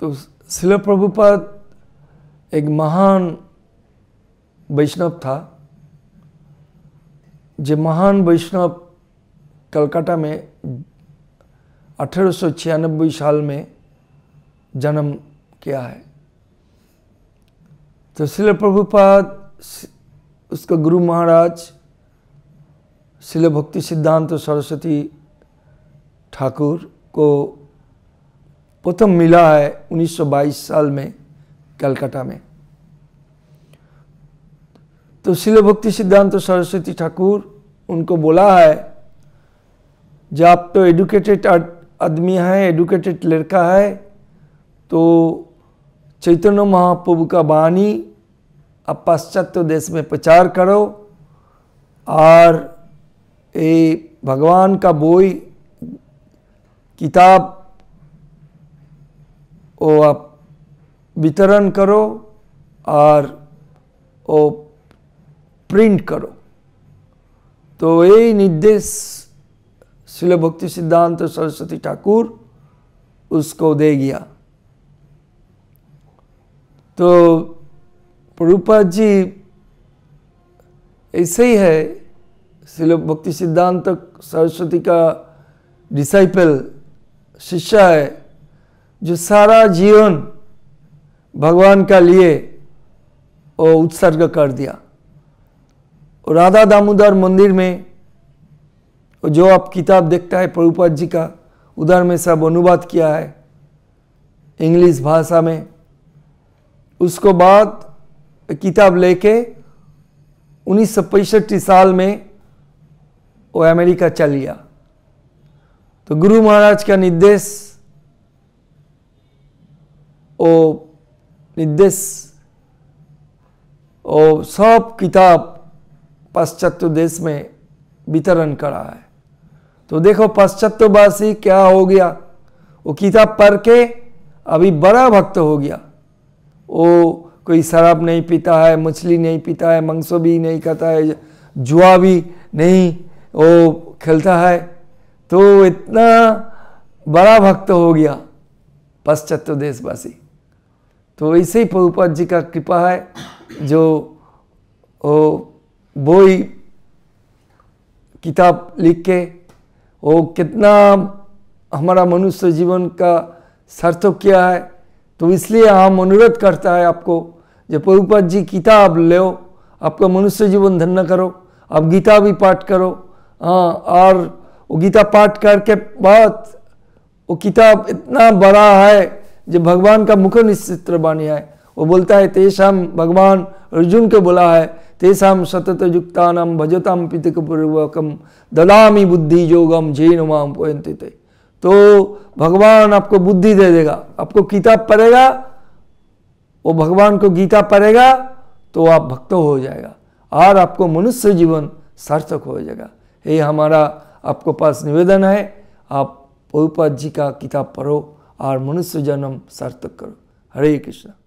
तो शिल प्रभुपद एक महान वैष्णव था जो महान वैष्णव कलकत्ता में अठारह साल में जन्म किया है तो शिल प्रभुपाद उसका गुरु महाराज शिल भक्ति सिद्धांत सरस्वती ठाकुर को प्रथम मिला है 1922 साल में कलकत्ता में तो शिल भक्ति सिद्धांत तो सरस्वती ठाकुर उनको बोला है जब आप तो एडुकेटेड आदमी हैं एडुकेटेड लड़का है तो चैतन्य महाप्रभु का वाणी आप पाश्चात्य देश में प्रचार करो और ये भगवान का बोई किताब वो आप वितरण करो और वो प्रिंट करो तो यही निर्देश शिल भक्ति सिद्धांत सरस्वती ठाकुर उसको दे गया तो रूपा जी ऐसे ही है शिल भक्ति सिद्धांत सरस्वती का डिसाइपल शिष्य है जो सारा जीवन भगवान का लिए वो उत्सर्ग कर दिया राधा दामोदर मंदिर में जो आप किताब देखता है प्रभुपाद जी का उधर में सब अनुवाद किया है इंग्लिश भाषा में उसको बाद किताब लेके उन्नीस साल में वो अमेरिका चल गया तो गुरु महाराज का निर्देश নির্দেশ ও সব किताब पाश्चात्य देश में वितरण करा है तो देखो पाश्चात्यवासी क्या हो गया वो किताब पढ़ के अभी बड़ा भक्त हो गया वो कोई शराब नहीं पीता है मछली नहीं पीता है मंगसो भी नहीं खाता है जुआ भी नहीं वो खेलता है तो इतना बड़ा भक्त हो गया पाश्चात्य देशवासी तो ऐसे ही प्रभुपाद जी का कृपा है जो वो ही किताब लिख के वो कितना हमारा मनुष्य जीवन का सार्थक किया है तो इसलिए हम अनुरोध करता है आपको जब प्रभुपाद जी किताब ले आपका मनुष्य जीवन धन्य करो आप गीता भी पाठ करो हाँ और वो गीता पाठ करके बहुत वो किताब इतना बड़ा है जब भगवान का मुख निश्चित्र बानी है वो बोलता है तेषाम भगवान अर्जुन के बोला है तेषाम सतत युक्ता नाम भजताम पूर्वकम ददामी बुद्धि योगम जैन माम तो भगवान आपको बुद्धि दे देगा आपको किताब पढ़ेगा वो भगवान को गीता पढ़ेगा तो आप भक्त हो जाएगा और आपको मनुष्य जीवन सार्थक हो जाएगा ये हमारा आपको पास निवेदन है आप पहुपा जी का किताब पढ़ो और मनुष्य जन्म सार्थक करो हरे कृष्ण